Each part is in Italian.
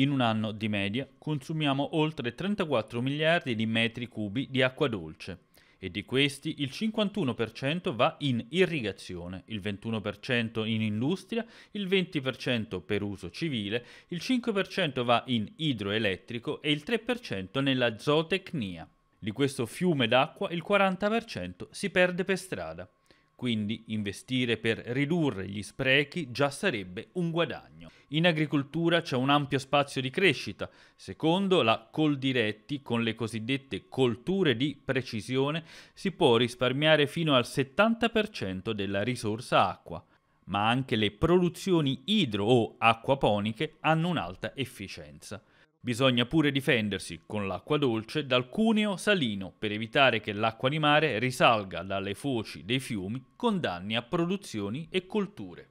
In un anno di media consumiamo oltre 34 miliardi di metri cubi di acqua dolce e di questi il 51% va in irrigazione, il 21% in industria, il 20% per uso civile, il 5% va in idroelettrico e il 3% nella zootecnia. Di questo fiume d'acqua il 40% si perde per strada. Quindi investire per ridurre gli sprechi già sarebbe un guadagno. In agricoltura c'è un ampio spazio di crescita. Secondo la Coldiretti, con le cosiddette colture di precisione, si può risparmiare fino al 70% della risorsa acqua ma anche le produzioni idro o acquaponiche hanno un'alta efficienza. Bisogna pure difendersi con l'acqua dolce dal cuneo salino per evitare che l'acqua di mare risalga dalle foci dei fiumi con danni a produzioni e colture.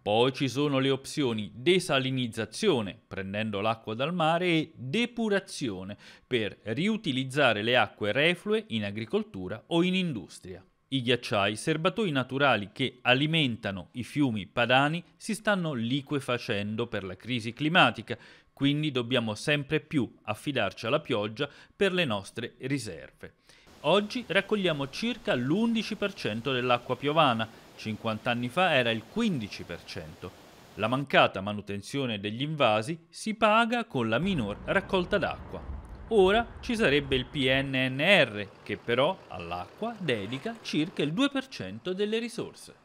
Poi ci sono le opzioni desalinizzazione, prendendo l'acqua dal mare, e depurazione, per riutilizzare le acque reflue in agricoltura o in industria i ghiacciai, serbatoi naturali che alimentano i fiumi padani si stanno liquefacendo per la crisi climatica, quindi dobbiamo sempre più affidarci alla pioggia per le nostre riserve. Oggi raccogliamo circa l'11% dell'acqua piovana, 50 anni fa era il 15%. La mancata manutenzione degli invasi si paga con la minor raccolta d'acqua. Ora ci sarebbe il PNNR, che però all'acqua dedica circa il 2% delle risorse.